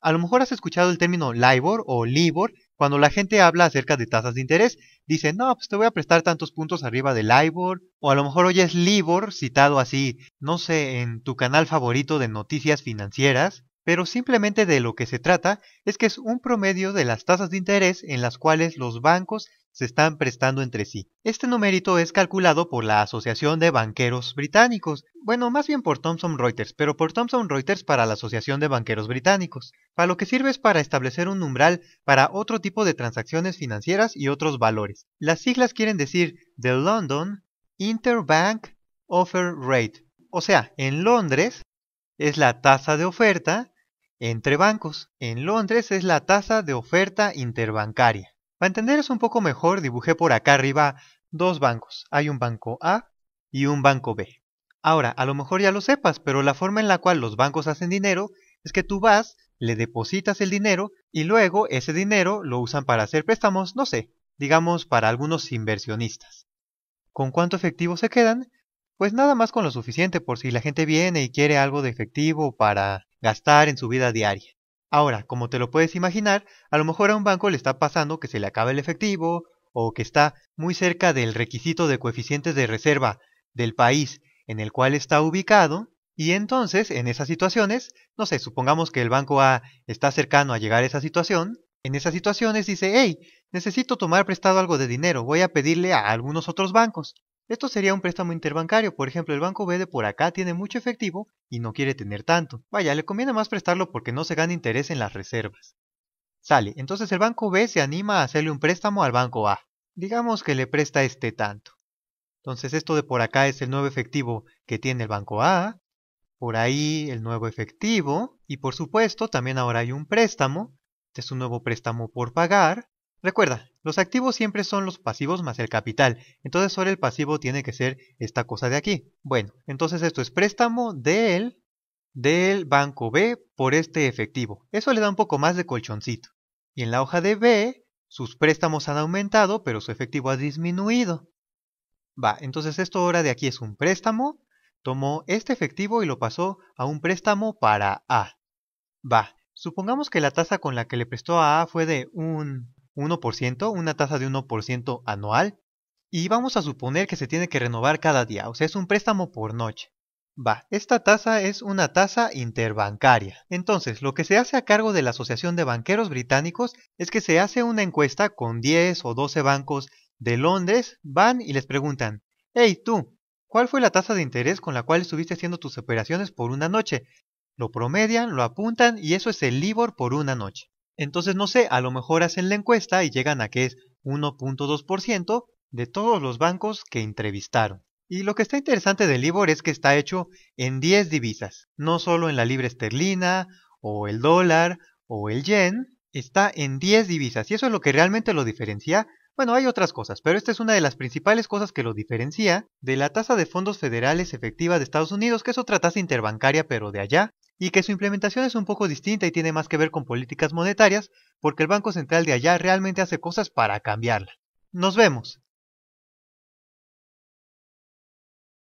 A lo mejor has escuchado el término LIBOR o LIBOR cuando la gente habla acerca de tasas de interés. dice, no, pues te voy a prestar tantos puntos arriba de LIBOR. O a lo mejor oyes LIBOR citado así, no sé, en tu canal favorito de noticias financieras pero simplemente de lo que se trata es que es un promedio de las tasas de interés en las cuales los bancos se están prestando entre sí. Este numérito es calculado por la Asociación de Banqueros Británicos, bueno, más bien por Thomson Reuters, pero por Thomson Reuters para la Asociación de Banqueros Británicos. Para lo que sirve es para establecer un umbral para otro tipo de transacciones financieras y otros valores. Las siglas quieren decir The London Interbank Offer Rate, o sea, en Londres es la tasa de oferta entre bancos. En Londres es la tasa de oferta interbancaria. Para eso un poco mejor, dibujé por acá arriba dos bancos. Hay un banco A y un banco B. Ahora, a lo mejor ya lo sepas, pero la forma en la cual los bancos hacen dinero es que tú vas, le depositas el dinero y luego ese dinero lo usan para hacer préstamos, no sé, digamos para algunos inversionistas. ¿Con cuánto efectivo se quedan? Pues nada más con lo suficiente por si la gente viene y quiere algo de efectivo para gastar en su vida diaria. Ahora, como te lo puedes imaginar, a lo mejor a un banco le está pasando que se le acaba el efectivo o que está muy cerca del requisito de coeficientes de reserva del país en el cual está ubicado y entonces en esas situaciones, no sé, supongamos que el banco A está cercano a llegar a esa situación, en esas situaciones dice, hey, necesito tomar prestado algo de dinero, voy a pedirle a algunos otros bancos. Esto sería un préstamo interbancario, por ejemplo, el banco B de por acá tiene mucho efectivo y no quiere tener tanto. Vaya, le conviene más prestarlo porque no se gana interés en las reservas. Sale, entonces el banco B se anima a hacerle un préstamo al banco A. Digamos que le presta este tanto. Entonces esto de por acá es el nuevo efectivo que tiene el banco A, por ahí el nuevo efectivo y por supuesto también ahora hay un préstamo, este es un nuevo préstamo por pagar Recuerda, los activos siempre son los pasivos más el capital, entonces ahora el pasivo tiene que ser esta cosa de aquí. Bueno, entonces esto es préstamo del, del banco B por este efectivo. Eso le da un poco más de colchoncito. Y en la hoja de B, sus préstamos han aumentado, pero su efectivo ha disminuido. Va, entonces esto ahora de aquí es un préstamo, tomó este efectivo y lo pasó a un préstamo para A. Va, supongamos que la tasa con la que le prestó a A fue de un 1%, una tasa de 1% anual, y vamos a suponer que se tiene que renovar cada día, o sea, es un préstamo por noche. Va, esta tasa es una tasa interbancaria. Entonces, lo que se hace a cargo de la Asociación de Banqueros Británicos es que se hace una encuesta con 10 o 12 bancos de Londres, van y les preguntan, hey tú, ¿cuál fue la tasa de interés con la cual estuviste haciendo tus operaciones por una noche? Lo promedian, lo apuntan y eso es el LIBOR por una noche. Entonces, no sé, a lo mejor hacen la encuesta y llegan a que es 1.2% de todos los bancos que entrevistaron. Y lo que está interesante del Libor es que está hecho en 10 divisas, no solo en la libra esterlina o el dólar o el yen, está en 10 divisas y eso es lo que realmente lo diferencia. Bueno, hay otras cosas, pero esta es una de las principales cosas que lo diferencia de la tasa de fondos federales efectiva de Estados Unidos, que es otra tasa interbancaria pero de allá, y que su implementación es un poco distinta y tiene más que ver con políticas monetarias, porque el Banco Central de allá realmente hace cosas para cambiarla. Nos vemos.